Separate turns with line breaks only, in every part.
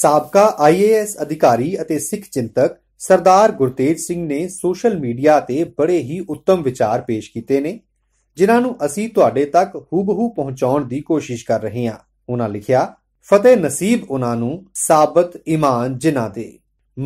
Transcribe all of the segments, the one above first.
ਸਾਬਕਾ ਆਈਏਐਸ ਅਧਿਕਾਰੀ ਅਤੇ ਸਿੱਖ ਚਿੰਤਕ ਸਰਦਾਰ ਗੁਰਤੇਜ ਸਿੰਘ ਨੇ ਸੋਸ਼ਲ ਮੀਡੀਆ ਤੇ ਬੜੇ ਹੀ ਉੱਤਮ ਵਿਚਾਰ ਪੇਸ਼ ਕੀਤੇ ਨੇ ਜਿਨ੍ਹਾਂ ਨੂੰ ਅਸੀਂ ਤੁਹਾਡੇ ਤੱਕ ਹੂਬਹੂ ਪਹੁੰਚਾਉਣ ਦੀ ਕੋਸ਼ਿਸ਼ ਕਰ ਰਹੇ ਹਾਂ ਉਹਨਾਂ ਲਿਖਿਆ ਫਤਿਹ ਨਸੀਬ ਉਹਨਾਂ ਨੂੰ ਸਾਬਤ ਇਮਾਨ ਜਿਨ੍ਹਾਂ ਦੇ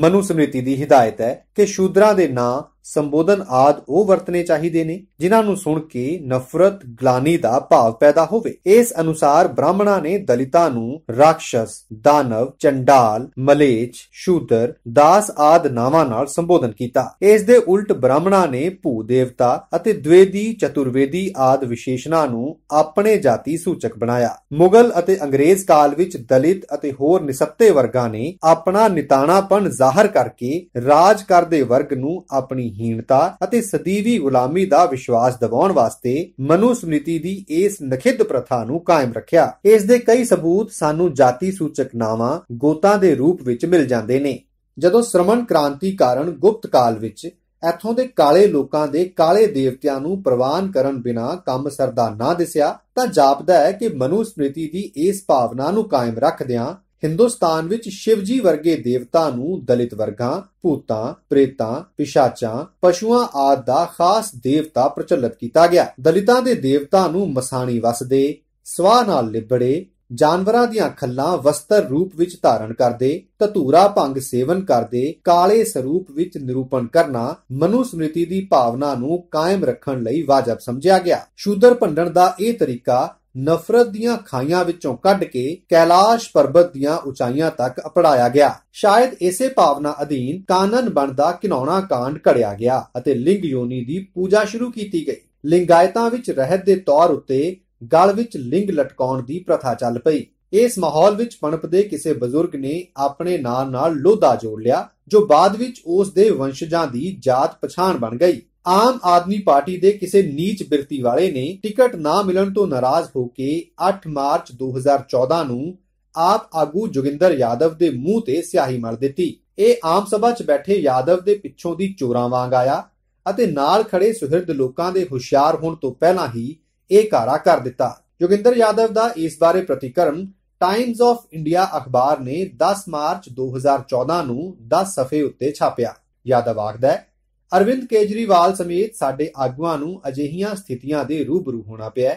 ਮਨੁਸਮ੍ਰਿਤੀ ਦੀ ਹਿਦਾਇਤ ਹੈ ਕਿ ਸ਼ੂਦਰਾਂ ਦੇ ਨਾਂ ਸੰਬੋਧਨ ਆਦ ਉਹ ਵਰਤਨੇ ਚਾਹੀਦੇ ਨੇ ਜਿਨ੍ਹਾਂ ਨੂੰ ਸੁਣ ਕੇ ਨਫ਼ਰਤ ਗਲਾਨੀ ਦਾ ਭਾਵ ਪੈਦਾ ਹੋਵੇ ਇਸ ਅਨੁਸਾਰ ਬ੍ਰਾਹਮਣਾ ਨੇ ਦਲਿਤਾ ਨੂੰ ਰਾਖਸ਼ਸ ਦਾਨਵ ਚੰਡਾਲ ਮਲੇਚ ਸ਼ੂਦਰ ਦਾਸ ਆਦ ਨਾਵਾਂ ਨਾਲ ਸੰਬੋਧਨ ਕੀਤਾ ਇਸ ਦੇ ਉਲਟ ਬ੍ਰਾਹਮਣਾ ਨੇ ਭੂ ਦੇਵਤਾ ਅਤੇ ਦਵੇਦੀ ਚਤੁਰਵੇਦੀ ਆਦ ਵਿਸ਼ੇਸ਼ਣਾ ਨੂੰ ਆਪਣੇ ਜਾਤੀ ਸੂਚਕ ਬਣਾਇਆ ਮੁਗਲ ਅਤੇ ਅੰਗਰੇਜ਼ ਕਾਲ ਵਿੱਚ ਦਲਿਤ ਅਤੇ ਹੋਰ ਨਿਸੱਤੇ ਵਰਗਾਂ ਨੇ ਆਪਣਾ ਨਿਤਾਣਾਪਣ ਜ਼ਾਹਰ ਕਰਕੇ ਰਾਜ ਕਰਦੇ ਵਰਗ ਨੂੰ ਆਪਣੀ ਹੀਣਤਾ ਅਤੇ ਸਦੀਵੀ ਗੁਲਾਮੀ ਦਾ ਵਿਸ਼ਵਾਸ ਦਿਵਾਉਣ ਵਾਸਤੇ ਮਨੁਸਮ੍ਰਿਤੀ ਦੀ ਇਸ ਨਖਿੱਧ ਪ੍ਰਥਾ ਨੂੰ ਕਾਇਮ ਰੱਖਿਆ ਇਸ ਦੇ ਕਈ ਸਬੂਤ ਸਾਨੂੰ ਜਾਤੀ ਸੂਚਕ ਨਾਵਾਂ ਗੋਤਾਂ ਦੇ ਰੂਪ ਵਿੱਚ ਮਿਲ ਜਾਂਦੇ ਨੇ ਜਦੋਂ ਸ਼੍ਰਮਣ ਕ੍ਰਾਂਤੀ ਕਾਰਨ ਗੁਪਤ ਕਾਲ ਵਿੱਚ ਇੱਥੋਂ ਦੇ ਕਾਲੇ ਲੋਕਾਂ ਦੇ ਕਾਲੇ ਦੇਵਤਿਆਂ ਨੂੰ ਪ੍ਰਵਾਨ ਕਰਨ ਬਿਨਾ ਕੰਮ ਸਰਦਾ ਨਾ ਦਿਸਿਆ ਤਾਂ ਜਾਪਦਾ ਹੈ ਕਿ ਮਨੁਸਮ੍ਰਿਤੀ ਦੀ ਇਸ ਭਾਵਨਾ ਨੂੰ ਕਾਇਮ ਰੱਖਦਿਆਂ ਹਿੰਦੁਸਤਾਨ ਵਿੱਚ ਸ਼ਿਵਜੀ ਵਰਗੇ ਦੇਵਤਾ ਨੂੰ ਦਲਿਤ ਵਰਗਾਂ, ਭੂਤਾਂ, ਪ੍ਰੇਤਾਂ, ਪਿਸ਼ਾਚਾਂ, ਪਸ਼ੂਆਂ ਆਦ ਦਾ ਖਾਸ ਦੇਵਤਾ ਪ੍ਰਚਲਿਤ ਕੀਤਾ ਗਿਆ। ਦਲਿਤਾਂ ਦੇ ਦੇਵਤਾ ਨੂੰ ਮਸਾਣੀ ਵਸਦੇ, ਸਵਾਹ ਨਾਲ ਲਿਬੜੇ, ਜਾਨਵਰਾਂ ਦੀਆਂ ਖੱਲਾਂ ਵਸਤਰ ਰੂਪ ਵਿੱਚ ਧਾਰਨ ਕਰਦੇ ਤਤੂਰਾ ਭੰਗ ਸੇਵਨ ਕਰਦੇ ਕਾਲੇ ਸਰੂਪ ਵਿੱਚ ਨਿਰੂਪਣ ਕਰਨਾ ਮਨੁਸਮ੍ਰਿਤੀ ਦੀ ਭਾਵਨਾ ਨੂੰ ਕਾਇਮ ਰੱਖਣ ਲਈ ਵਾਜਬ ਸਮਝਿਆ ਗਿਆ ਸ਼ੂਦਰ ਭੰਡਣ ਦਾ ਇਹ ਤਰੀਕਾ ਨਫ਼ਰਤ ਦੀਆਂ ਖਾਈਆਂ ਵਿੱਚੋਂ ਕੱਢ ਕੇ ਕੈਲਾਸ਼ ਪਰਬਤ ਦੀਆਂ ਉਚਾਈਆਂ ਤੱਕ ਅਪੜਾਇਆ ਗਿਆ ਸ਼ਾਇਦ ਇਸੇ ਭਾਵਨਾ ਅਧੀਨ ਕਾਨਨ ਬਣਦਾ ਕਿਨੌਣਾ ਕਾਂਡ ਘੜਿਆ ਗਿਆ ਅਤੇ ਲਿੰਗ ਯੋਨੀ ਦੀ ਪੂਜਾ ਸ਼ੁਰੂ ਕੀਤੀ ਗਈ ਲਿੰਗਾਇਤਾਂ ਵਿੱਚ ਰਹਿਤ ਦੇ ਤੌਰ ਉੱਤੇ ਗਲ ਵਿੱਚ ਲਿੰਗ ਲਟਕਾਉਣ ਦੀ ਪ੍ਰਥਾ ਚੱਲ ਪਈ ਇਸ ਮਾਹੌਲ ਵਿੱਚ ਦੇ ਕਿਸੇ ਬਜ਼ੁਰਗ ਨੇ ਆਪਣੇ ਨਾਂ ਨਾਲ ਲੋਧਾ ਜੋੜ ਲਿਆ ਜੋ ਬਾਅਦ ਵਿੱਚ ਉਸ ਦੇ ਵੰਸ਼ਜਾਂ ਦੀ ਜਾਤ ਪਛਾਣ ਬਣ ਗਈ ਆਮ ਆਦਮੀ ਪਾਰਟੀ ਦੇ ਕਿਸੇ ਨੀਚ ਬਿਰਤੀ ਵਾਲੇ ਨੇ ਟਿਕਟ ਨਾ ਮਿਲਣ ਤੋਂ ਨਾਰਾਜ਼ ਹੋ ਕੇ 8 ਮਾਰਚ 2014 ਨੂੰ ਆਪ ਆਗੂ ਜੋਗਿੰਦਰ ਯਾਦਵ ਦੇ ਮੂੰਹ ਤੇ ਸਿਆਹੀ ਮਾਰ ਦਿੱਤੀ ਇਹ ਆਮ ਸਭਾ 'ਚ ਬੈਠੇ ਯਾਦਵ ਦੇ ਪਿੱਛੋਂ ਦੀ ਚੋਰਾਂ ਵਾਂਗ ਆਇਆ ਅਤੇ ਨਾਲ ਖੜੇ ਸੁਹਿਰਦ ਲੋਕਾਂ ਦੇ ਹੁਸ਼ਿਆਰ ਹੋਣ ਤੋਂ ਪਹਿਲਾਂ ਹੀ ਇਹ ਕਾਰਾ ਕਰ ਦਿੱਤਾ ਜੋਗਿੰਦਰ ਯਾਦਵ ਦਾ ਇਸ ਬਾਰੇ ਪ੍ਰਤੀਕਰਮ ਟਾਈਮਜ਼ ਆਫ ਇੰਡੀਆ ਅਖਬਾਰ ਨੇ 10 ਮਾਰਚ 2014 ਨੂੰ 10 ਸਫ਼ੇ ਉੱਤੇ ਛਾਪਿਆ ਯਾਦਵ ਆਖਦਾ ਹੈ ਅਰਵਿੰਦ ਕੇਜਰੀਵਾਲ ਸਮੇਤ ਸਾਡੇ ਆਗੂਆਂ ਨੂੰ ਅਜਿਹੀਆਂ ਸਥਿਤੀਆਂ ਦੇ ਰੂਬਰੂ ਹੋਣਾ ਪਿਆ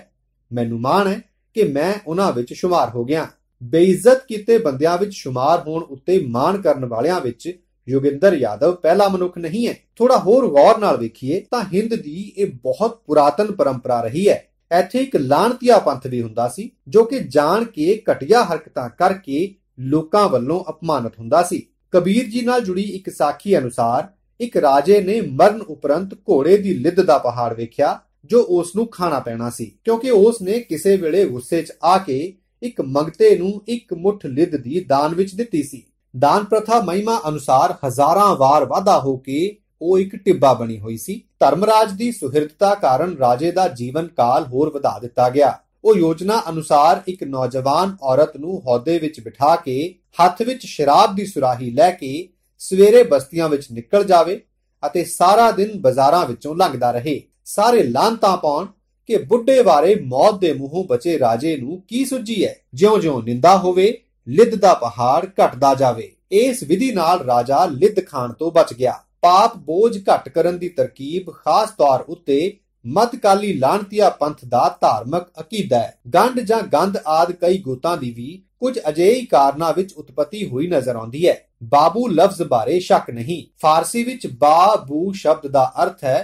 ਮੈਨੂੰ ਮਾਣ ਹੈ ਕਿ ਮੈਂ ਉਹਨਾਂ ਵਿੱਚ شمار ਹੋ ਗਿਆ ਬੇਇੱਜ਼ਤ ਕੀਤੇ ਬੰਦਿਆਂ ਵਿੱਚ شمار ਹੋਣ ਉੱਤੇ ਮਾਣ ਕਰਨ ਵਾਲਿਆਂ ਵਿੱਚ ਯੋਗਿੰਦਰ ਯਾਦਵ ਪਹਿਲਾ ਮਨੁੱਖ ਨਹੀਂ ਹੈ ਥੋੜਾ ਹੋਰ ਗੌਰ ਨਾਲ ਵੇਖੀਏ ਤਾਂ ਹਿੰਦ ਦੀ ਇਹ ਬਹੁਤ ਪੁਰਾਤਨ ਪਰੰਪਰਾ ਰਹੀ ਹੈ ਇੱਥੇ ਇੱਕ ਲਾਣਤੀਆ ਪੰਥ ਵੀ ਹੁੰਦਾ ਸੀ ਜੋ ਕਿ ਜਾਣ ਕੇ ਘਟਿਆ ਹਰਕਤਾਂ ਕਰਕੇ ਲੋਕਾਂ ਵੱਲੋਂ ਅਪਮਾਨਿਤ ਹੁੰਦਾ ਸੀ ਕਬੀਰ ਜੀ ਨਾਲ ਜੁੜੀ ਇੱਕ ਸਾਖੀ ਅਨੁਸਾਰ ਇੱਕ ਰਾਜੇ ਨੇ ਮਰਨ ਉਪਰੰਤ ਘੋੜੇ ਦੀ ਲਿੱਦ ਦਾ ਪਹਾੜ ਵੇਖਿਆ ਜੋ ਉਸ ਨੂੰ ਖਾਣਾ ਪੈਣਾ ਸੀ ਕਿਉਂਕਿ ਉਸ ਨੇ ਕਿਸੇ ਵੇਲੇ ਗੁੱਸੇ 'ਚ ਆ ਕੇ ਇੱਕ ਮੰਗਤੇ ਨੂੰ ਇੱਕ ਮੁੱਠ ਲਿੱਦ ਦੀ ਦਾਨ ਵਿੱਚ ਦਿੱਤੀ ਸੀ ਦਾਨ ਪ੍ਰਥਾ ਮਹਿਮਾ ਅਨੁਸਾਰ ਹਜ਼ਾਰਾਂ ਵਾਰ ਵਾਧਾ ਹੋ ਕੇ ਉਹ ਇੱਕ ਟਿੱਬਾ ਬਣੀ ਹੋਈ ਸੀ ਧਰਮਰਾਜ ਦੀ ਸੁਹਿਰਦਤਾ ਕਾਰਨ ਰਾਜੇ ਦਾ ਜੀਵਨ ਕਾਲ ਹੋਰ ਵਧਾ ਦਿੱਤਾ ਗਿਆ ਉਹ ਯੋਜਨਾ ਅਨੁਸਾਰ ਇੱਕ ਨੌਜਵਾਨ ਔਰਤ ਨੂੰ ਹੌਦੇ ਵਿੱਚ ਬਿਠਾ ਕੇ ਹੱਥ ਵਿੱਚ ਸ਼ਰਾਬ ਦੀ ਸੁਰਾਹੀ ਲੈ ਕੇ ਸਵੇਰੇ ਬਸਤੀਆਂ ਵਿੱਚ ਨਿਕਲ ਜਾਵੇ ਅਤੇ ਸਾਰਾ ਦਿਨ ਬਾਜ਼ਾਰਾਂ ਵਿੱਚੋਂ ਲੰਘਦਾ ਰਹੇ ਸਾਰੇ ਲਾਂਤਾਂ ਪਾਉਣ ਕਿ ਬੁੱਢੇ ਵਾਰੇ ਮੌਤ ਦੇ ਮੂੰਹੋਂ ਬਚੇ ਰਾਜੇ ਨੂੰ ਕੀ ਸੁਝੀ ਹੈ ਜਿਉਂ-ਜਿਉਂ ਨਿੰਦਾ ਹੋਵੇ ਲਿੱਦ ਦਾ ਪਹਾੜ ਘਟਦਾ ਜਾਵੇ ਇਸ ਵਿਧੀ ਨਾਲ ਰਾਜਾ ਲਿੱਦ ਖਾਣ ਤੋਂ ਬਚ ਗਿਆ ਪਾਪ ਬੋਝ ਘਟ ਕਰਨ ਦੀ ਤਰਕੀਬ ਖਾਸ ਤੌਰ ਉੱਤੇ ਮਤਕਾਲੀ ਲਾਂਤੀਆ ਪੰਥ ਦਾ ਧਾਰਮਿਕ ਅਕੀਦਾ ਹੈ ਗੰਢ ਜਾਂ ਗੰਧ ਆਦ ਕਈ ਗੋਤਾਂ ਦੀ ਵੀ ਕੁਝ ਅਜੇਹੀ ਕਾਰਨਾ ਵਿੱਚ ਉਤਪਤੀ ਹੋਈ ਨਜ਼ਰ ਆਉਂਦੀ ਹੈ ਬਾਬੂ ਲਫ਼ਜ਼ ਬਾਰੇ ਸ਼ੱਕ ਨਹੀਂ ਫਾਰਸੀ ਵਿੱਚ ਬਾਬੂ ਸ਼ਬਦ ਦਾ ਅਰਥ ਹੈ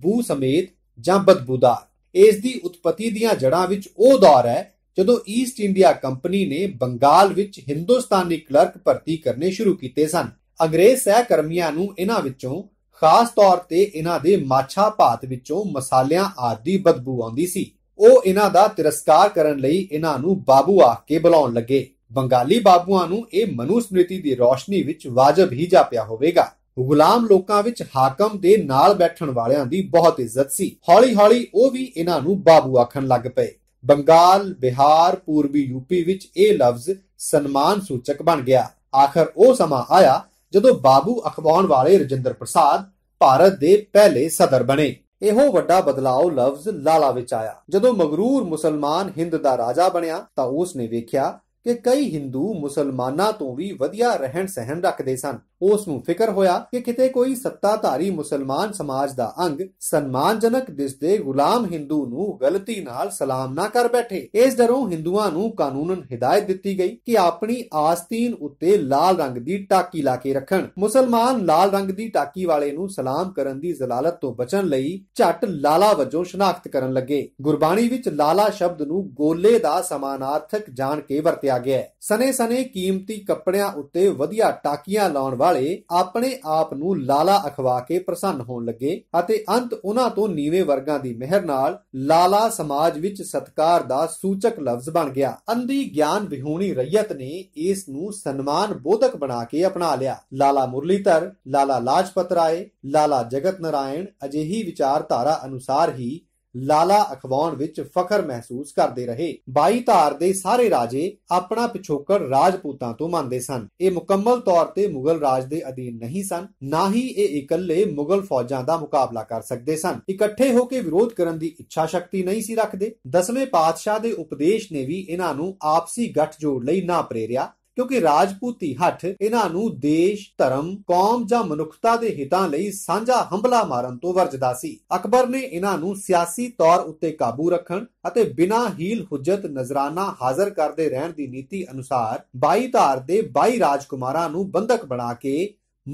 ਬੂ ਸਮੇਤ ਜਾਂ ਬਦਬੂਦਾਰ ਇਸ ਦੀ ਉਤਪਤੀ ਦੀਆਂ ਜੜਾਂ ਵਿੱਚ ਉਹ ਦੌਰ ਹੈ ਜਦੋਂ ਈਸਟ ਇੰਡੀਆ ਕੰਪਨੀ ਨੇ ਬੰਗਾਲ ਵਿੱਚ ਹਿੰਦੁਸਤਾਨੀ ਕਲਰਕ ਭਰਤੀ ਕਰਨੇ ਸ਼ੁਰੂ ਕੀਤੇ ਸਨ ਅੰਗਰੇਜ਼ ਸਹਿਕਰਮੀਆਂ ਨੂੰ ਇਹਨਾਂ ਵਿੱਚੋਂ ਖਾਸ ਤੌਰ ਤੇ ਇਹਨਾਂ ਦੇ ਮਾਛਾ ਭਾਤ ਵਿੱਚੋਂ ਮਸਾਲਿਆਂ ਆਦਿ ਬਦਬੂ ਆਉਂਦੀ ਸੀ ਉਹ ਇਹਨਾਂ ਦਾ ਤਿਰਸਕਾਰ ਕਰਨ ਲਈ ਇਹਨਾਂ ਨੂੰ ਬਾਬੂ ਆ ਕੇ ਬੁਲਾਉਣ ਲੱਗੇ ਬੰਗਾਲੀ ਬਾਬੂਆਂ ਨੂੰ ਇਹ ਮਨੁਸਮ੍ਰਿਤੀ ਦੀ ਰੋਸ਼ਨੀ ਵਿੱਚ ਵਾਜਬ ਹੀ ਜਾਪਿਆ ਹੋਵੇਗਾ ਗੁਲਾਮ ਲੋਕਾਂ ਵਿੱਚ ਹਾਕਮ ਦੇ ਨਾਲ ਬੈਠਣ ਵਾਲਿਆਂ ਦੀ ਬਹੁਤ ਇੱਜ਼ਤ ਸੀ ਹੌਲੀ-ਹੌਲੀ ਉਹ ਵੀ ਇਹਨਾਂ ਨੂੰ ਬਾਬੂ ਆਖਣ ਲੱਗ ਪਏ ਬੰਗਾਲ ਬਿਹਾਰ ਪੂਰਬੀ ਯੂਪੀ ਵਿੱਚ ਇਹ ਲਫ਼ਜ਼ ਸਨਮਾਨ ਸੂਚਕ ਬਣ ਗਿਆ ਆਖਰ ਉਹ ਸਮਾਂ ਆਇਆ ਜਦੋਂ ਬਾਬੂ ਅਖਵਾਉਣ ਵਾਲੇ ਰਜਿੰਦਰ ਪ੍ਰਸਾਦ ਭਾਰਤ ਦੇ ਪਹਿਲੇ ਸਦਰ ਬਣੇ ਇਹੋ ਵੱਡਾ ਬਦਲਾਅ ਲਫ਼ਜ਼ ਲਾਲਾ ਵਿੱਚ ਆਇਆ ਜਦੋਂ ਮਗਰੂਰ ਮੁਸਲਮਾਨ ਹਿੰਦ ਦਾ ਰਾਜਾ ਬਣਿਆ ਤਾਂ ਉਸ ਨੇ ਵੇਖਿਆ ਕਿ ਕਈ ਹਿੰਦੂ ਮੁਸਲਮਾਨਾਂ ਤੋਂ ਵੀ ਵਧੀਆ ਰਹਿਣ ਸਹਿਣ ਰੱਖਦੇ ਸਨ ਉਸ ਨੂੰ ਫਿਕਰ ਹੋਇਆ ਕਿ ਕਿਤੇ ਕੋਈ ਸੱਤਾਧਾਰੀ ਮੁਸਲਮਾਨ ਸਮਾਜ ਦਾ ਅੰਗ ਸਨਮਾਨਜਨਕ ਦਿਸਦੇ ਗੁਲਾਮ ਹਿੰਦੂ ਨੂੰ ਗਲਤੀ ਨਾਲ ਸਲਾਮ ਨਾ ਕਰ ਬੈਠੇ ਇਸ ਡਰੋਂ ਹਿੰਦੂਆਂ ਨੂੰ ਕਾਨੂੰਨਨ ਹਿਦਾਇਤ ਦਿੱਤੀ ਗਈ ਕਿ ਆਪਣੀ ਆਸਤੀਨ ਉੱਤੇ ਲਾਲ ਰੰਗ ਦੀ ਟਾਕੀ ਲਾ ਕੇ ਰੱਖਣ ਮੁਸਲਮਾਨ ਲਾਲ ਰੰਗ ਦੀ ਟਾਕੀ ਵਾਲੇ ਨੂੰ ਸਲਾਮ ਕਰਨ ਦੀ ਜ਼ਲਾਲਤ ਤੋਂ ਬਚਣ ਲਈ ਝਟ ਲਾਲਾ ਵਜੋਂ ਸ਼ਨਾਖਤ ਕਰਨ ਲੱਗੇ ਗੁਰਬਾਣੀ ਵਿੱਚ ਲਾਲਾ ਸ਼ਬਦ ਨੂੰ ਗੋਲੇ ਦਾ ਸਮਾਨਾਰਥਕ ਜਾਣ ਕੇ ਵਰਤਿਆ ਗਿਆ ਸਨੇ ਸਨੇ ਕੀਮਤੀ ਕੱਪੜਿਆਂ ਉੱਤੇ ਵਧੀਆ ਟਾਕੀਆਂ ਲਾਉਣ ਵਾਲੇ ਵਾਲੇ ਆਪਣੇ ਆਪ ਨੂੰ ਲਾਲਾ ਅਖਵਾ ਕੇ ਪ੍ਰਸੰਨ ਹੋਣ ਲੱਗੇ ਅਤੇ ਅੰਤ ਉਹਨਾਂ ਤੋਂ ਨੀਵੇਂ ਵਰਗਾਂ ਦੀ ਮਿਹਰ ਨਾਲ ਲਾਲਾ ਸਮਾਜ ਵਿੱਚ ਸਤਕਾਰ ਦਾ ਸੂਚਕ ਲਫ਼ਜ਼ ਬਣ ਗਿਆ ਅੰਦੀ ਗਿਆਨ ਵਿਹੂਣੀ ਰਈਅਤ ਨੇ ਇਸ ਨੂੰ ਸਨਮਾਨ ਬੋਧਕ ਬਣਾ ਕੇ ਅਪਣਾ ਲਿਆ ਲਾਲਾ ਮੁਰਲੀਧਰ ਲਾਲਾ ਲਾਜਪਤ ਰਾਏ ਲਾਲਾ ਜਗਤ ਨਰਾਇਣ ਅਜਿਹੀ ਵਿਚਾਰਧਾਰਾ ਅਨੁਸਾਰ ਹੀ ਲਾਲਾ ਅਖਵਾਉਣ ਵਿੱਚ ਫਖਰ ਮਹਿਸੂਸ ਕਰਦੇ ਰਹੇ 22 ਧਾਰ ਦੇ ਸਾਰੇ ਰਾਜੇ ਆਪਣਾ ਪਿਛੋਕੜ ਰਾਜਪੂਤਾਂ ਤੋਂ ਮੰਨਦੇ ਸਨ ਇਹ ਮੁਕੰਮਲ ਤੌਰ ਤੇ ਮੁਗਲ ਰਾਜ ਦੇ ਅਧੀਨ ਨਹੀਂ ਸਨ ਨਾ ਹੀ ਇਹ ਇਕੱਲੇ ਮੁਗਲ ਫੌਜਾਂ ਦਾ ਮੁਕਾਬਲਾ ਕਰ ਸਕਦੇ ਸਨ ਇਕੱਠੇ ਹੋ ਕੇ ਵਿਰੋਧ ਕਰਨ ਦੀ ਇੱਛਾ ਸ਼ਕਤੀ ਨਹੀਂ ਸੀ ਰੱਖਦੇ ਦਸਵੇਂ ਪਾਤਸ਼ਾਹ ਦੇ ਉਪਦੇਸ਼ ਨੇ ਵੀ ਇਹਨਾਂ ਨੂੰ ਆਪਸੀ ਗੱਠਜੋੜ ਲਈ ਨਾ ਪ੍ਰੇਰਿਆ ਕਿਉਂਕਿ ਰਾਜਪੂਤੀ ਹੱਥ ਇਹਨਾਂ ਨੂੰ ਦੇਸ਼ ਧਰਮ ਕੌਮ ਜਾਂ ਮਨੁੱਖਤਾ ਦੇ ਹਿੱਤਾਂ ਲਈ ਸਾਂਝਾ ਹੰਬਲਾ ਮਾਰਨ ਤੋਂ ਵਰਜਦਾ ਸੀ ਅਕਬਰ ਨੇ ਇਹਨਾਂ ਨੂੰ ਸਿਆਸੀ ਤੌਰ ਉੱਤੇ ਕਾਬੂ ਰੱਖਣ ਅਤੇ ਬਿਨਾਂ ਹੀਲ ਹੁਜਤ ਨਜ਼ਰਾਨਾ ਹਾਜ਼ਰ ਕਰਦੇ ਰਹਿਣ ਦੀ ਨੀਤੀ ਅਨੁਸਾਰ 22 ਧਾਰ ਦੇ 22 ਰਾਜਕੁਮਾਰਾਂ ਨੂੰ ਬੰਦਕ ਬਣਾ ਕੇ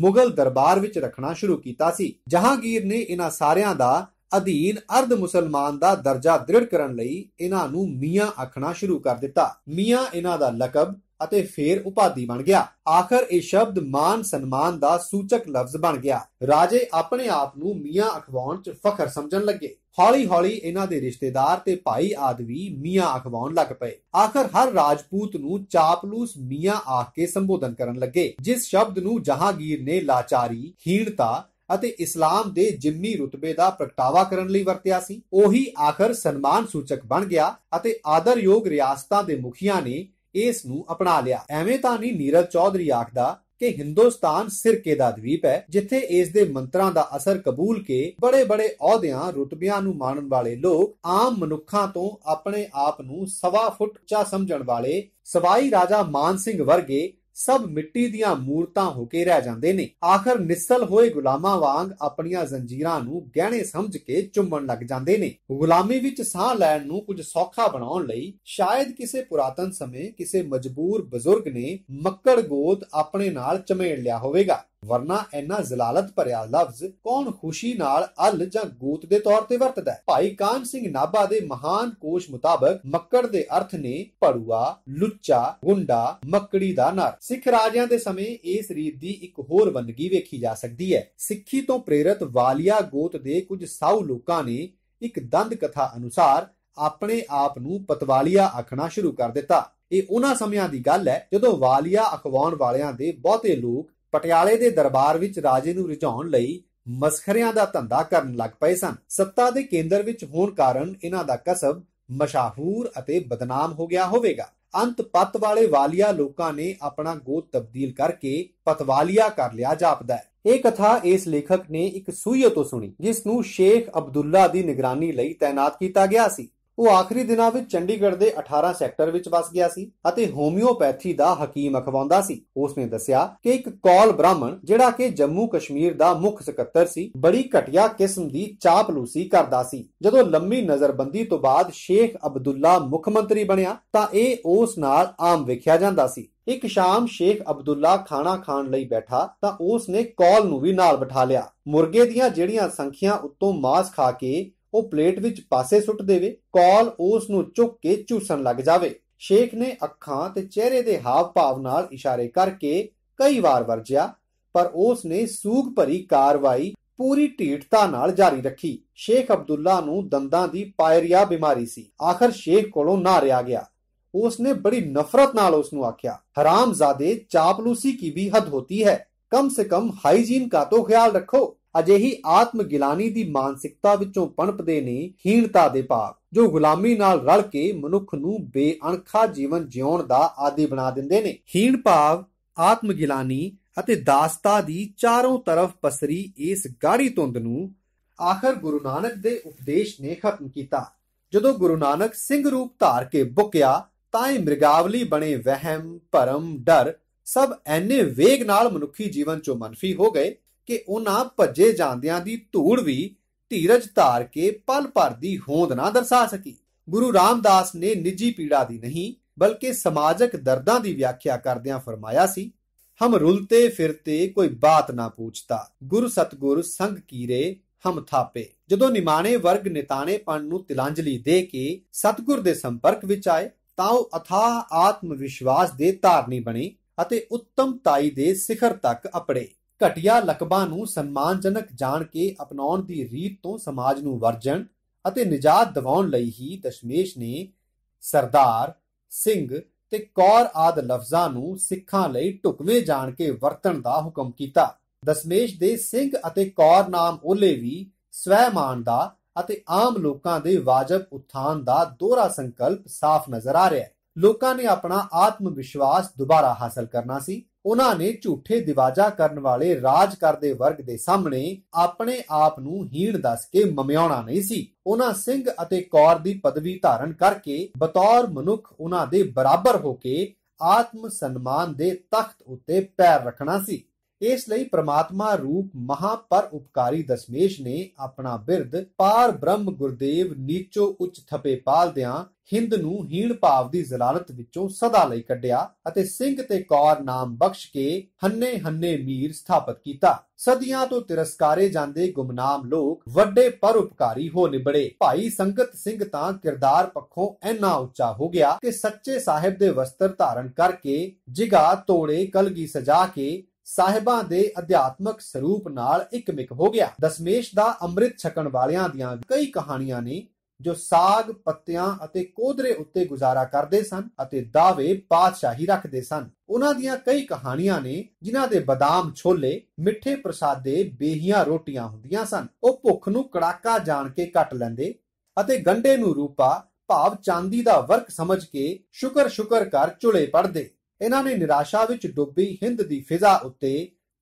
ਮੁਗਲ ਦਰਬਾਰ ਵਿੱਚ ਰੱਖਣਾ ਸ਼ੁਰੂ ਕੀਤਾ ਸੀ ਜਹਾਂਗੀਰ ਨੇ ਇਹਨਾਂ ਸਾਰਿਆਂ ਦਾ ਅਧੀਨ ਅਰਧ ਮੁਸਲਮਾਨ ਦਾ ਦਰਜਾ ਦ੍ਰਿੜ ਕਰਨ ਲਈ ਇਹਨਾਂ ਨੂੰ ਮੀਆਂ ਆਖਣਾ ਸ਼ੁਰੂ ਕਰ ਦਿੱਤਾ ਮੀਆਂ ਇਹਨਾਂ ਦਾ ਲਕਬ ਅਤੇ ਫੇਰ ਉਪਾਧੀ ਬਣ ਗਿਆ ਆਖਰ ਇਹ ਸ਼ਬਦ ਮਾਨ ਸਨਮਾਨ ਦਾ ਸੂਚਕ ਲਫ਼ਜ਼ ਬਣ ਗਿਆ ਰਾਜੇ ਆਪਣੇ ਆਪ ਨੂੰ ਮੀਆਂ ਅਖਵਾਉਣ 'ਚ ਫਖਰ ਸਮਝਣ ਲੱਗੇ ਹੌਲੀ-ਹੌਲੀ ਇਹਨਾਂ ਦੇ ਰਿਸ਼ਤੇਦਾਰ ਤੇ ਭਾਈ ਆਦਵੀ ਮੀਆਂ ਅਖਵਾਉਣ ਲੱਗ ਪਏ ਆਖਰ ਹਰ ਰਾਜਪੂਤ ਨੂੰ ਚਾਪਲੂਸ ਮੀਆਂ ਆਖ ਕੇ ਸੰਬੋਧਨ ਕਰਨ ਲੱਗੇ ਜਿਸ ਸ਼ਬਦ ਨੂੰ ਜਹਾਂਗੀਰ ਨੇ ਲਾਚਾਰੀ ਹੀਣਤਾ ਅਤੇ ਇਸਲਾਮ ਦੇ ਜਿੰਮੀ ਰੁਤਬੇ ਦਾ ਪ੍ਰਗਟਾਵਾ ਕਰਨ ਲਈ ਵਰਤਿਆ ਸੀ ਉਹੀ ਆਖਰ ਸਨਮਾਨ ਸੂਚਕ ਬਣ ਗਿਆ ਅਤੇ ਆਦਰਯੋਗ ਰਿਆਸਤਾਂ ਦੇ ਮੁਖੀਆਂ ਨੇ ਇਸ ਨੂੰ ਅਪਣਾ ਲਿਆ ਐਵੇਂ ਤਾਂ ਨਹੀਂ ਨੀਰਜ ਚੌਧਰੀ ਆਖਦਾ ਕਿ ਹਿੰਦੁਸਤਾਨ ਸਿਰਕੇ ਦਾ ਦਵੀਪ ਹੈ ਜਿੱਥੇ ਇਸ ਦੇ ਮੰਤਰਾਂ ਦਾ ਅਸਰ ਕਬੂਲ ਕੇ ਬੜੇ-ਬੜੇ ਅਹੁਦਿਆਂ ਰੁਤਬਿਆਂ ਨੂੰ ਮਾਣਨ ਵਾਲੇ ਲੋਕ ਆਮ ਮਨੁੱਖਾਂ ਤੋਂ ਆਪਣੇ ਆਪ ਨੂੰ ਸਵਾ ਫੁੱਟ ਚਾ ਸਮਝਣ ਵਾਲੇ ਸਵਾਈ ਰਾਜਾ ਮਾਨ ਸਿੰਘ ਵਰਗੇ ਸਭ ਮਿੱਟੀ ਦੀਆਂ ਮੂਰਤਾਂ ਹੋ ਕੇ ਰਹਿ ਜਾਂਦੇ ਨੇ ਆਖਰ ਨਿਸਲ ਹੋਏ ਗੁਲਾਮਾਂ ਵਾਂਗ ਆਪਣੀਆਂ ਜ਼ੰਜੀਰਾਂ ਨੂੰ ਗਹਿਣੇ ਸਮਝ ਕੇ ਚੁੰਮਣ ਲੱਗ ਜਾਂਦੇ ਨੇ ਗੁਲਾਮੀ ਵਿੱਚ ਸਾਹ ਲੈਣ ਨੂੰ ਕੁਝ ਸੌਖਾ ਬਣਾਉਣ ਲਈ ਸ਼ਾਇਦ ਕਿਸੇ ਪੁਰਾਤਨ ਸਮੇਂ ਕਿਸੇ ਮਜਬੂਰ ਬਜ਼ੁਰਗ ਨੇ ਮੱਕੜ ਗੋਦ ਆਪਣੇ ਨਾਲ ਚਮੇੜ ਲਿਆ ਹੋਵੇਗਾ ਵਰਨਾ ਇੰਨਾ ਜ਼ਲਾਲਤ ਭਰਿਆ ਲਫ਼ਜ਼ ਕੌਣ ਖੁਸ਼ੀ ਨਾਲ ਅਲ ਜਾਂ ਗੂਤ ਦੇ ਤੌਰ ਤੇ ਵਰਤਦਾ ਹੈ ਭਾਈ ਕਾਨ ਸਿੰਘ ਨਾਭਾ ਦੇ ਮਹਾਨ ਕੋਸ਼ ਮੁਤਾਬਕ ਮੱਕੜ ਦੇ ਅਰਥ ਨੇ ਪੜੂਆ ਲੁੱਚਾ ਗੁੰਡਾ ਮੱਕੜੀ ਦਾ ਨਰ ਸਿੱਖ ਰਾਜਿਆਂ ਦੇ ਸਮੇਂ ਇਸ ਰੀਤ ਦੀ ਇੱਕ ਹੋਰ ਵੰਨਗੀ ਵੇਖੀ ਜਾ ਸਕਦੀ ਹੈ ਸਿੱਖੀ ਤੋਂ ਪ੍ਰੇਰਿਤ ਵਾਲੀਆ ਗੋਤ ਦੇ ਕੁਝ ਸਾਊ ਲੋਕਾਂ ਨੇ ਇੱਕ ਦੰਦ ਕਥਾ ਅਨੁਸਾਰ ਆਪਣੇ ਆਪ ਨੂੰ ਪਤਵਾਲੀਆ ਆਖਣਾ ਸ਼ੁਰੂ ਕਰ ਦਿੱਤਾ ਇਹ ਉਹਨਾਂ ਸਮਿਆਂ ਦੀ ਗੱਲ ਹੈ ਜਦੋਂ ਵਾਲੀਆ ਅਖਵਾਉਣ ਵਾਲਿਆਂ ਦੇ ਬਹੁਤੇ ਲੋਕ ਪਟਿਆਲੇ ਦੇ ਦਰਬਾਰ ਵਿੱਚ ਰਾਜੇ ਨੂੰ ਰਿਝਾਉਣ ਲਈ ਮਸਖਰਿਆਂ ਦਾ ਧੰਦਾ ਕਰਨ ਲੱਗ ਪਏ ਸਨ ਸੱਤਾ ਦੇ ਕੇਂਦਰ ਵਿੱਚ ਹੋਣ ਕਾਰਨ ਇਹਨਾਂ ਦਾ ਕਸਬ ਮਸ਼ਹੂਰ ਅਤੇ ਬਦਨਾਮ ਹੋ ਗਿਆ ਹੋਵੇਗਾ ਅੰਤ ਪਤ ਵਾਲੇ ਵਾਲੀਆ ਲੋਕਾਂ ਨੇ ਆਪਣਾ ਗੋਤ ਤਬਦੀਲ ਕਰਕੇ ਪਤਵਾਲੀਆ ਕਰ ਲਿਆ ਜਾਪਦਾ ਹੈ ਇਹ ਕਥਾ ਇਸ ਲੇਖਕ ਨੇ ਇੱਕ ਸੂਈਓ ਤੋਂ ਸੁਣੀ ਜਿਸ ਨੂੰ ਸ਼ੇਖ ਅਬਦੁੱਲਾ ਦੀ ਨਿਗਰਾਨੀ ਲਈ ਤਾਇਨਾਤ ਕੀਤਾ ਗਿਆ ਸੀ ਉਹ ਆਖਰੀ ਦਿਨਾਂ ਵਿੱਚ ਚੰਡੀਗੜ੍ਹ ਦੇ 18 ਸੈਕਟਰ ਵਿੱਚ ਵਸ ਗਿਆ ਸੀ ਅਤੇ ਹੋਮਿਓਪੈਥੀ ਦਾ ਹਕੀਮ ਅਖਵਾਉਂਦਾ ਸੀ ਉਸ ਨੇ ਦੱਸਿਆ ਕਿ ਇੱਕ ਕੌਲ ਬ੍ਰਾਹਮਣ ਜਿਹੜਾ ਕਿ ਜੰਮੂ ਕਸ਼ਮੀਰ ਦਾ ਮੁੱਖ ਸਕੱਤਰ ਸੀ ਬੜੀ ਘਟਿਆ ਕਿਸਮ ਦੀ ਚਾਪਲੂਸੀ ਕਰਦਾ ਸੀ ਜਦੋਂ ਲੰਮੀ ਨਜ਼ਰਬੰਦੀ ਤੋਂ ਬਾਅਦ ਸ਼ੇਖ ਅਬਦੁੱਲਾ ਮੁੱਖ ਮੰਤਰੀ ਬਣਿਆ ਤਾਂ ਇਹ ਉਸ ਨਾਲ ਆਮ ਵੇਖਿਆ ਜਾਂਦਾ ਸੀ ਇੱਕ ਸ਼ਾਮ ਸ਼ੇਖ ਅਬਦੁੱਲਾ ਖਾਣਾ ਖਾਣ ਲਈ ਬੈਠਾ ਤਾਂ ਉਸ ਨੇ ਕੌਲ ਨੂੰ ਵੀ ਨਾਲ ਬਿਠਾ ਲਿਆ ਮੁਰਗੇ ਦੀਆਂ ਜਿਹੜੀਆਂ ਸੰਖਿਆ ਉੱਤੋਂ ਮਾਸ ਖਾ ਕੇ ਉਹ ਪਲੇਟ ਵਿੱਚ ਪਾਸੇ ਸੁੱਟ ਦੇਵੇ ਕਾਲ ਉਸ ਨੂੰ ਚੁੱਕ ਕੇ ਚੂਸਣ ਲੱਗ ਜਾਵੇ ਸ਼ੇਖ ਨੇ ਅੱਖਾਂ ਤੇ ਚਿਹਰੇ ਦੇ ਹਾਵ ਭਾਵ ਨਾਲ ਇਸ਼ਾਰੇ ਕਰਕੇ ਕਈ ਵਾਰ ਵਰਜਿਆ ਪਰ ਉਸ ਨੇ ਸੂਗ ਭਰੀ ਕਾਰਵਾਈ ਪੂਰੀ ਢੀਠਤਾ ਨਾਲ ਜਾਰੀ ਰੱਖੀ ਸ਼ੇਖ ਅਬਦੁੱਲਾ ਨੂੰ ਦੰਦਾਂ ਦੀ ਪਾਇਰੀਆ ਬਿਮਾਰੀ ਸੀ ਆਖਰ ਸ਼ੇਖ ਕੋਲੋਂ ਨਾ ਰਿਆ ਗਿਆ ਉਸ ਨੇ ਬੜੀ ਨਫ਼ਰਤ ਨਾਲ ਉਸ ਨੂੰ ਆਖਿਆ ਹਰਾਮਜ਼ਾਦੇ ਚਾਪਲੂਸੀ ਕੀ ਵੀ ਹੱਦ ਹੁੰਦੀ ਹੈ ਕਮ ਸੇ ਕਮ ਹਾਈਜੀਨ ਕਾ ਤੋ ਖਿਆਲ ਰੱਖੋ ਅਜਿਹੀ ਆਤਮ ਗਿਲਾਨੀ ਦੀ ਮਾਨਸਿਕਤਾ ਵਿੱਚੋਂ ਪਣਪਦੇ ਨੇ ਹੀਣਤਾ ਦੇ ਭਾਵ ਜੋ ਗੁਲਾਮੀ ਨਾਲ ਰਲ ਕੇ ਮਨੁੱਖ ਨੂੰ ਬੇਅਣਖਾ ਜੀਵਨ ਜਿਉਣ ਦਾ ਆਦੀ ਬਣਾ ਦਿੰਦੇ ਨੇ ਹੀਣ ਭਾਵ ਆਤਮ ਗਿਲਾਨੀ ਅਤੇ ਦਾਸਤਾ ਦੀ ਚਾਰੋਂ ਤਰਫ ਪਸਰੀ ਇਸ ਗਾੜੀ ਤੁੰਦ ਨੂੰ ਆਖਰ ਗੁਰੂ ਨਾਨਕ ਦੇ ਉਪਦੇਸ਼ ਨੇ ਖਤਮ ਕੀਤਾ ਜਦੋਂ ਗੁਰੂ ਨਾਨਕ ਸਿੰਘ ਰੂਪ ਧਾਰ ਕੇ ਬੁਕਿਆ ਤਾਂ ਇਹ ਮਿਰਗਾਵਲੀ ਬਣੇ ਵਹਿਮ ਭਰਮ ਡਰ ਸਭ ਐਨੇ ਵੇਗ ਨਾਲ ਮਨੁੱਖੀ ਜੀਵਨ ਚੋਂ ਮੰਨਫੀ ਹੋ ਗਏ ਕਿ ਉਹਨਾਂ ਭੱਜੇ ਜਾਂਦਿਆਂ ਦੀ ਧੂੜ ਵੀ ਧੀਰਜ ਧਾਰ ਕੇ ਪਲ ਭਰ ਦੀ ਹੋਂਦ ਨਾ ਦਰਸਾ ਸਕੀ ਗੁਰੂ ਰਾਮਦਾਸ ਨੇ ਨਿੱਜੀ ਪੀੜਾ ਦੀ ਨਹੀਂ ਬਲਕਿ ਸਮਾਜਿਕ ਦਰਦਾਂ ਦੀ ਵਿਆਖਿਆ ਕਰਦਿਆਂ ਫਰਮਾਇਆ ਸੀ ਹਮ ਰੁਲਤੇ ਫਿਰਤੇ ਕੋਈ ਬਾਤ ਨਾ ਪੁੱਛਤਾ ਗੁਰ ਸਤਗੁਰ ਸੰਗ ਕੀਰੇ ਹਮ ਥਾਪੇ ਜਦੋਂ ਨਿਮਾਣੇ ਵਰਗ ਪਣ ਨੂੰ ਤਿਲਾਂਜਲੀ ਦੇ ਕੇ ਸਤਗੁਰ ਦੇ ਸੰਪਰਕ ਵਿੱਚ ਆਏ ਤਾਂ ਉਹ ਅਥਾ ਆਤਮ ਵਿਸ਼ਵਾਸ ਦੇ ਧਾਰਨੀ ਬਣੇ ਅਤੇ ਉੱਤਮ ਤਾਈ ਦੇ ਸਿਖਰ ਤੱਕ ਅਪੜੇ ਘਟਿਆ ਲਕਬਾਂ ਨੂੰ ਸਨਮਾਨਜਨਕ ਜਾਣ ਕੇ ਅਪਣਾਉਣ ਦੀ ਰੀਤ ਤੋਂ ਸਮਾਜ ਨੂੰ ਵਰਜਣ ਅਤੇ ਨਿਜਾਤ ਦਿਵਾਉਣ ਲਈ ਹੀ ਦਸ਼ਮੇਸ਼ ਨੇ ਸਰਦਾਰ ਸਿੰਘ ਤੇ ਕੌਰ ਆਦ ਲਫ਼ਜ਼ਾਂ ਨੂੰ ਸਿੱਖਾਂ ਲਈ ਟੁਕਵੇਂ ਜਾਣ ਕੇ ਵਰਤਣ ਦਾ ਹੁਕਮ ਕੀਤਾ ਦਸ਼ਮੇਸ਼ ਦੇ ਸਿੰਘ ਅਤੇ ਕੌਰ ਨਾਮ ਉਹਲੇ ਵੀ ਸਵੈਮਾਨ ਦਾ ਅਤੇ ਆਮ ਲੋਕਾਂ ਦੇ ਵਾਜਬ ਉਥਾਨ ਦਾ ਦੋਹਰਾ ਸੰਕਲਪ ਸਾਫ਼ ਨਜ਼ਰ ਆ ਰਿਹਾ ਹੈ ਲੋਕਾਂ ਨੇ ਆਪਣਾ ਆਤਮ ਵਿਸ਼ਵਾਸ ਦੁਬਾਰਾ ਹਾਸਲ ਕਰਨਾ ਸੀ ਉਹਨਾਂ ਨੇ ਝੂਠੇ ਦਿਵਾਜਾ ਕਰਨ ਵਾਲੇ ਰਾਜ ਕਰਦੇ ਵਰਗ ਦੇ ਸਾਹਮਣੇ ਆਪਣੇ ਆਪ ਨੂੰ ਹੀਣ ਦੱਸ ਕੇ ਮਮਿਆਉਣਾ ਨਹੀਂ ਸੀ ਉਹਨਾਂ ਸਿੰਘ ਅਤੇ ਕੌਰ ਦੀ ਪਦਵੀ ਧਾਰਨ ਕਰਕੇ ਬਤੌਰ ਮਨੁੱਖ ਉਹਨਾਂ ਦੇ ਬਰਾਬਰ ਹੋ ਕੇ ਆਤਮ ਸਨਮਾਨ ਦੇ ਤਖਤ ਉੱਤੇ ਪੈਰ ਰੱਖਣਾ ਸੀ ਇਸ ਲਈ ਪ੍ਰਮਾਤਮਾ ਰੂਪ ਮਹਾ ਪਰ ਉਪਕਾਰੀ ਦਸਮੇਸ਼ ਨੇ ਆਪਣਾ ਬਿਰਦ ਪਾਰ ਬ੍ਰਹਮ ਗੁਰਦੇਵ ਨੀਚੋ ਉੱਚ ਥਪੇ ਪਾਲਦਿਆਂ ਹਿੰਦ ਨੂੰ ਹੀਣ ਭਾਵ ਦੀ ਜ਼ਲਾਲਤ ਵਿੱਚੋਂ ਸਦਾ ਲਈ ਕੱਢਿਆ ਅਤੇ ਸਿੰਘ ਤੇ ਕੌਰ ਨਾਮ ਬਖਸ਼ ਕੇ ਹੰਨੇ ਹੰਨੇ ਮੀਰ ਸਥਾਪਿਤ ਕੀਤਾ ਸਦੀਆਂ ਤੋਂ ਤਿਰਸਕਾਰੇ ਜਾਂਦੇ ਗੁਮਨਾਮ ਲੋਕ ਵੱਡੇ ਪਰ ਉਪਕਾਰੀ ਹੋ ਨਿਬੜੇ ਭਾਈ ਸੰਗਤ ਸਿੰਘ ਤਾਂ ਕਿਰਦਾਰ ਪੱਖੋਂ ਐਨਾ ਉੱਚਾ ਹੋ ਗਿਆ ਕਿ ਸੱਚੇ ਸਾਹਿਬ ਦੇ ਵਸਤਰ ਧਾਰਨ ਕਰਕੇ ਜਿਗਾ ਤੋੜੇ ਕਲਗੀ ਸਜਾ ਕੇ ਸਾਹਿਬਾਂ ਦੇ ਅਧਿਆਤਮਕ ਸਰੂਪ ਨਾਲ ਇੱਕਮਿਕ ਹੋ ਗਿਆ ਦਸ਼ਮੇਸ਼ ਦਾ ਅੰਮ੍ਰਿਤ ਛਕਣ ਵਾਲਿਆਂ ਦੀਆਂ ਕਈ ਕਹਾਣੀਆਂ ਨੇ ਜੋ ਸਾਗ ਪੱਤਿਆਂ ਅਤੇ ਕੋਧਰੇ ਉੱਤੇ ਗੁਜ਼ਾਰਾ ਕਰਦੇ ਸਨ ਅਤੇ ਦਾਵੇ ਪਾਤਸ਼ਾਹੀ ਰੱਖਦੇ ਸਨ ਉਹਨਾਂ ਦੀਆਂ ਕਈ ਕਹਾਣੀਆਂ ਨੇ ਜਿਨ੍ਹਾਂ ਦੇ ਬਦਾਮ ਛੋਲੇ ਮਿੱਠੇ ਪ੍ਰਸਾਦੇ ਬੇਹੀਆਂ ਰੋਟੀਆਂ ਹੁੰਦੀਆਂ ਸਨ ਉਹ ਭੁੱਖ ਨੂੰ ਕੜਾਕਾ ਜਾਣ ਕੇ ਕੱਟ ਲੈਂਦੇ ਅਤੇ ਗੰਡੇ ਨੂੰ ਰੂਪਾ ਭਾਵ ਚਾਂਦੀ ਦਾ ਵਰਕ ਸਮਝ ਕੇ ਸ਼ੁਕਰ ਸ਼ੁਕਰ ਕਰ ਚੁਲੇ ਪੜਦੇ ਇਹਨਾਂ ਨੇ ਨਿਰਾਸ਼ਾ ਵਿੱਚ ਡੁੱਬੀ ਹਿੰਦ ਦੀ ਫਿਜ਼ਾ ਉੱਤੇ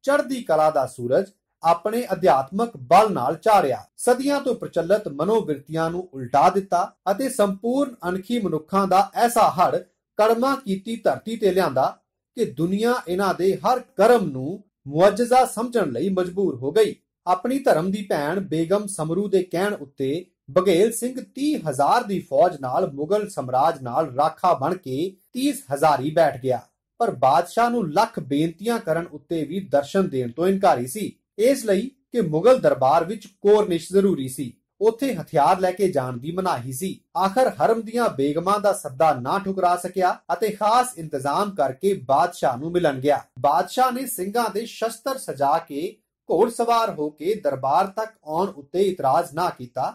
ਚੜ੍ਹਦੀ ਕਲਾ ਦਾ ਸੂਰਜ ਆਪਣੇ ਅਧਿਆਤਮਕ ਬਲ ਨਾਲ ਚਾਰਿਆ ਸਦੀਆਂ ਤੋਂ ਪ੍ਰਚਲਿਤ ਮਨੋਵਿਰਤੀਆਂ ਨੂੰ ਉਲਟਾ ਦਿੱਤਾ ਅਤੇ ਸੰਪੂਰਨ ਅਣਖੀ ਮਨੁੱਖਾਂ ਦਾ ਐਸਾ ਹੜ ਕਰਮਾ ਕੀਤੀ ਧਰਤੀ ਤੇ ਲਿਆਂਦਾ ਕਿ ਦੁਨੀਆ ਇਹਨਾਂ ਦੇ ਹਰ ਕਰਮ ਨੂੰ ਮੁਅਜਜ਼ਾ ਸਮਝਣ ਲਈ ਮਜਬੂਰ ਹੋ ਗਈ ਆਪਣੀ ਧਰਮ ਦੀ ਭੈਣ ਬੇਗਮ ਸਮਰੂ ਦੇ ਕਹਿਣ ਉੱਤੇ ਬਗੇਲ ਸਿੰਘ 30000 ਦੀ ਫੌਜ ਨਾਲ ਮੁਗਲ ਸਮਰਾਜ ਨਾਲ ਰਾਖਾ ਬਣ ਕੇ ਹਜ਼ਾਰ ਹਜ਼ਾਰੀ ਬੈਠ ਗਿਆ ਪਰ ਬਾਦਸ਼ਾਹ ਨੂੰ ਲੱਖ ਬੇਨਤੀਆਂ ਕਰਨ ਉੱਤੇ ਵੀ ਦਰਸ਼ਨ ਦੇਣ ਤੋਂ ਇਨਕਾਰੀ ਸੀ ਇਸ ਲਈ ਕਿ ਮੁਗਲ ਦਰਬਾਰ ਵਿੱਚ ਕੋਰਨਿਸ਼ ਜ਼ਰੂਰੀ ਸੀ ਉੱਥੇ ਹਥਿਆਰ ਲੈ ਕੇ ਜਾਣ ਦੀ ਮਨਾਹੀ ਸੀ ਆਖਰ ਹਰਮ ਦੀਆਂ ਬੇਗਮਾਂ ਦਾ ਸੱਦਾ ਨਾ ਠੁਕਰਾ ਸਕਿਆ ਅਤੇ ਖਾਸ ਇੰਤਜ਼ਾਮ ਕਰਕੇ ਬਾਦਸ਼ਾਹ ਨੂੰ ਮਿਲਣ ਗਿਆ ਬਾਦਸ਼ਾਹ ਨੇ ਸਿੰਘਾਂ ਦੇ ਸ਼ਸਤਰ ਸਜਾ ਕੇ ਘੋੜਸਵਾਰ ਹੋ ਕੇ ਦਰਬਾਰ ਤੱਕ ਆਉਣ ਉੱਤੇ ਇਤਰਾਜ਼ ਨਾ ਕੀਤਾ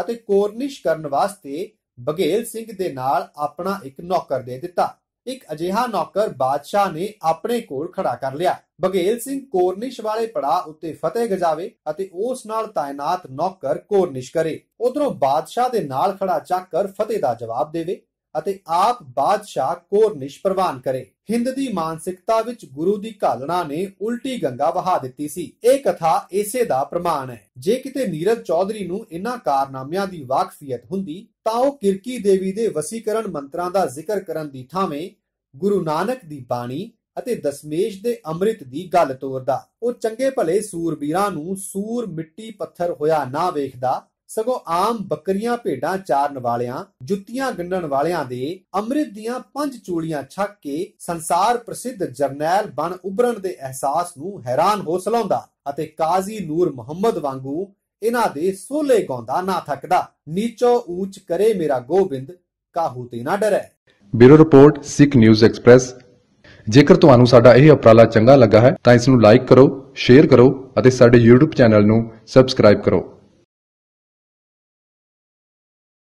ਅਤੇ ਕੋਰਨਿਸ਼ ਕਰਨ ਵਾਸਤੇ ਬਗੇਲ ਸਿੰਘ ਦੇ ਨਾਲ ਆਪਣਾ ਇੱਕ ਨੌਕਰ ਦੇ ਦਿੱਤਾ ਇੱਕ ਅਜਿਹਾ ਨੌਕਰ ਬਾਦਸ਼ਾਹ ਨੇ ਆਪਣੇ ਕੋਲ ਖੜਾ ਕਰ ਲਿਆ ਬਗੇਲ ਸਿੰਘ ਕੋਰਨਿਸ਼ ਵਾਲੇ ਪੜਾ ਉੱਤੇ ਫਤਿਹ ਗਜਾਵੇ ਅਤੇ ਉਸ ਨਾਲ ਤਾਇਨਾਤ ਨੌਕਰ ਕੋਰਨਿਸ਼ ਕਰੇ ਉਧਰੋਂ ਬਾਦਸ਼ਾਹ ਦੇ ਨਾਲ ਖੜਾ ਚੱਕਰ ਫਤਿਹ ਦਾ ਜਵਾਬ ਦੇਵੇ ਅਤੇ ਆਪ ਬਾਦਸ਼ਾਹ ਕੋਰ ਨਿਸ਼ਪਰਵਾਨ ਕਰੇ ਹਿੰਦ ਦੀ ਮਾਨਸਿਕਤਾ ਵਿੱਚ ਗੁਰੂ ਦੀ ਘਾਲਣਾ ਨੇ ਉਲਟੀ ਗੰਗਾ ਵਹਾ ਦਿੱਤੀ ਸੀ ਇਹ ਕਥਾ ਇਸੇ ਦਾ ਪ੍ਰਮਾਣ ਹੈ ਜੇ ਕਿਤੇ ਨੀਰਜ ਚੌਧਰੀ ਨੂੰ ਇਨ੍ਹਾਂ ਕਾਰਨਾਮਿਆਂ ਦੀ ਵਾਕਫੀਅਤ ਹੁੰਦੀ ਤਾਂ ਉਹ ਕਿਰਕੀ ਦੇਵੀ ਦੇ ਵਸੀਕਰਨ ਮੰਤਰਾਂ ਦਾ ਜ਼ਿਕਰ ਕਰਨ ਦੀ ਥਾਵੇਂ ਗੁਰੂ ਨਾਨਕ ਦੀ ਬਾਣੀ ਅਤੇ ਦਸਮੇਸ਼ ਦੇ ਅੰਮ੍ਰਿਤ ਦੀ ਗੱਲ ਤੋਰਦਾ ਉਹ ਚੰਗੇ ਭਲੇ ਸੂਰਬੀਰਾਂ ਨੂੰ ਸੂਰ ਮਿੱਟੀ ਪੱਥਰ ਹੋਇਆ ਨਾ ਵੇਖਦਾ ਸਗੋਂ ਆਮ ਬੱਕਰੀਆਂ ਭੇਡਾਂ ਚਾਰਨ ਵਾਲਿਆਂ ਜੁੱਤੀਆਂ ਗੰਢਣ ਵਾਲਿਆਂ ਦੇ ਅੰਮ੍ਰਿਤ ਦੀਆਂ ਪੰਜ ਚੂੜੀਆਂ ਛੱਕ ਕੇ ਸੰਸਾਰ ਪ੍ਰਸਿੱਧ ਜਰਨੈਲ ਬਣ ਉਭਰਨ ਦੇ ਅਹਿਸਾਸ ਨੂੰ ਹੈਰਾਨ ਹੋ ਸਲਾਉਂਦਾ ਅਤੇ ਕਾਜ਼ੀ ਨੂਰ ਮੁਹੰਮਦ ਵਾਂਗੂ ਇਹਨਾਂ ਦੇ ਸੋਲੇ ਗਾਉਂਦਾ ਨਾ ਥੱਕਦਾ ਨੀਚੋ ਉੱਚ ਕਰੇ ਮੇਰਾ ਗੋਬਿੰਦ ਕਾਹੂ ਤੇ ਨਾ ਡਰੇ bureau report Sikh News Express ਜੇਕਰ ਤੁਹਾਨੂੰ ਸਾਡਾ ਇਹ ਉਪਰਾਲਾ ਚੰਗਾ ਲੱਗਾ ਹੈ ਤਾਂ ਇਸ ਨੂੰ ਲਾਈਕ ਕਰੋ ਸ਼ੇਅਰ ਕਰੋ ਅਤੇ ਸਾਡੇ YouTube ਚੈਨਲ ਨੂੰ ਸਬਸਕ੍ਰਾਈਬ ਕਰੋ